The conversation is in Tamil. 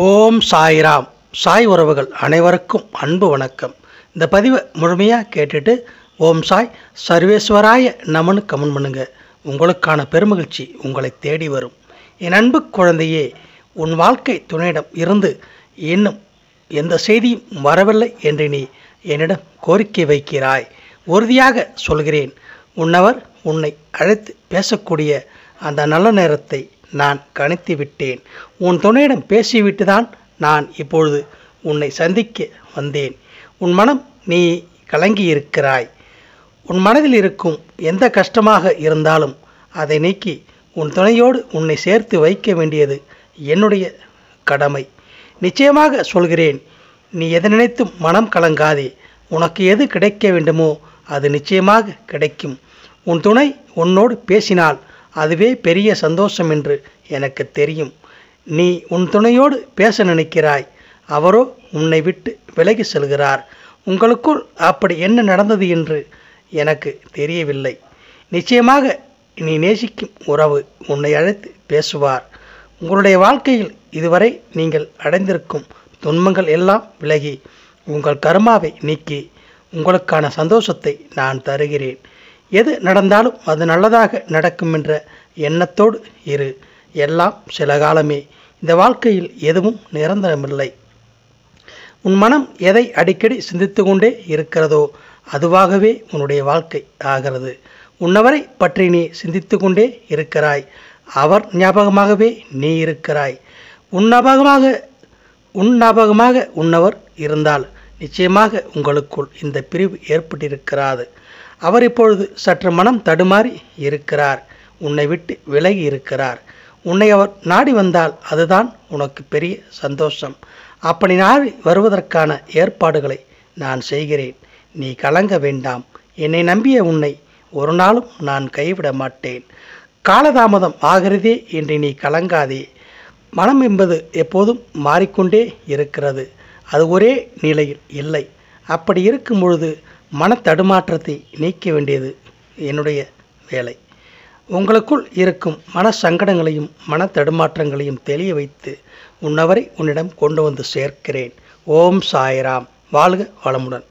ஓம் சாய்ராம் சாய் உறவுகள் அனைவருக்கும் அன்பு வணக்கம் இந்த பதிவை முழுமையாக கேட்டுட்டு ஓம் சாய் சர்வேஸ்வராய நமனு கமன் பண்ணுங்கள் உங்களுக்கான பெருமகிழ்ச்சி உங்களை தேடி வரும் என் அன்பு குழந்தையே உன் வாழ்க்கை துணையிடம் இருந்து இன்னும் எந்த செய்தியும் வரவில்லை என்று நீ என்னிடம் கோரிக்கை வைக்கிறாய் உறுதியாக சொல்கிறேன் உன்னவர் உன்னை அழைத்து பேசக்கூடிய அந்த நல்ல நேரத்தை நான் கணித்து விட்டேன் உன் துணையிடம் பேசிவிட்டுதான் நான் இப்பொழுது உன்னை சந்திக்க வந்தேன் உன் மனம் நீ கலங்கி இருக்கிறாய் உன் மனதில் இருக்கும் எந்த கஷ்டமாக இருந்தாலும் அதை நீக்கி உன் துணையோடு உன்னை சேர்த்து வைக்க வேண்டியது என்னுடைய கடமை நிச்சயமாக சொல்கிறேன் நீ எதை நினைத்தும் மனம் கலங்காதே உனக்கு எது கிடைக்க வேண்டுமோ அது நிச்சயமாக கிடைக்கும் உன் துணை உன்னோடு பேசினால் அதுவே பெரிய சந்தோஷம் என்று எனக்கு தெரியும் நீ உன் துணையோடு பேச நினைக்கிறாய் அவரோ உன்னை விட்டு விலகி செல்கிறார் உங்களுக்குள் அப்படி என்ன நடந்தது என்று எனக்கு தெரியவில்லை நிச்சயமாக நீ நேசிக்கும் உறவு உன்னை அழைத்து பேசுவார் உங்களுடைய வாழ்க்கையில் இதுவரை நீங்கள் அடைந்திருக்கும் துன்பங்கள் எல்லாம் விலகி உங்கள் கருமாவை நீக்கி உங்களுக்கான சந்தோஷத்தை நான் தருகிறேன் எது நடந்தாலும் அது நல்லதாக நடக்கும் என்ற எண்ணத்தோடு இரு எல்லாம் சில காலமே இந்த வாழ்க்கையில் எதுவும் நிரந்தரமில்லை உன் மனம் எதை அடிக்கடி சிந்தித்து கொண்டே இருக்கிறதோ அதுவாகவே உன்னுடைய வாழ்க்கை ஆகிறது உன்னவரை பற்றி நீ சிந்தித்து கொண்டே இருக்கிறாய் அவர் ஞாபகமாகவே நீ இருக்கிறாய் உன் ஞாபகமாக உன் ஞாபகமாக உன்னவர் இருந்தால் நிச்சயமாக உங்களுக்குள் இந்த பிரிவு ஏற்பட்டிருக்கிறாது அவர் இப்பொழுது சற்று மனம் தடுமாறி இருக்கிறார் உன்னை விட்டு விலகி இருக்கிறார் உன்னை அவர் நாடி வந்தால் அதுதான் உனக்கு பெரிய சந்தோஷம் அப்படி நாடி வருவதற்கான ஏற்பாடுகளை நான் செய்கிறேன் நீ கலங்க வேண்டாம் என்னை நம்பிய உன்னை ஒரு நாளும் நான் கைவிட மாட்டேன் காலதாமதம் ஆகிறதே என்று நீ கலங்காதே மனம் என்பது எப்போதும் மாறிக்கொண்டே இருக்கிறது அது ஒரே நிலையில் இல்லை அப்படி இருக்கும் பொழுது மனத்தடுமாற்றத்தை நீக்க வேண்டியது என்னுடைய வேலை உங்களுக்குள் இருக்கும் மன சங்கடங்களையும் மன தடுமாற்றங்களையும் தெளிய வைத்து உன்னவரை உன்னிடம் கொண்டு வந்து சேர்க்கிறேன் ஓம் சாய்ராம் வாழ்க வளமுடன்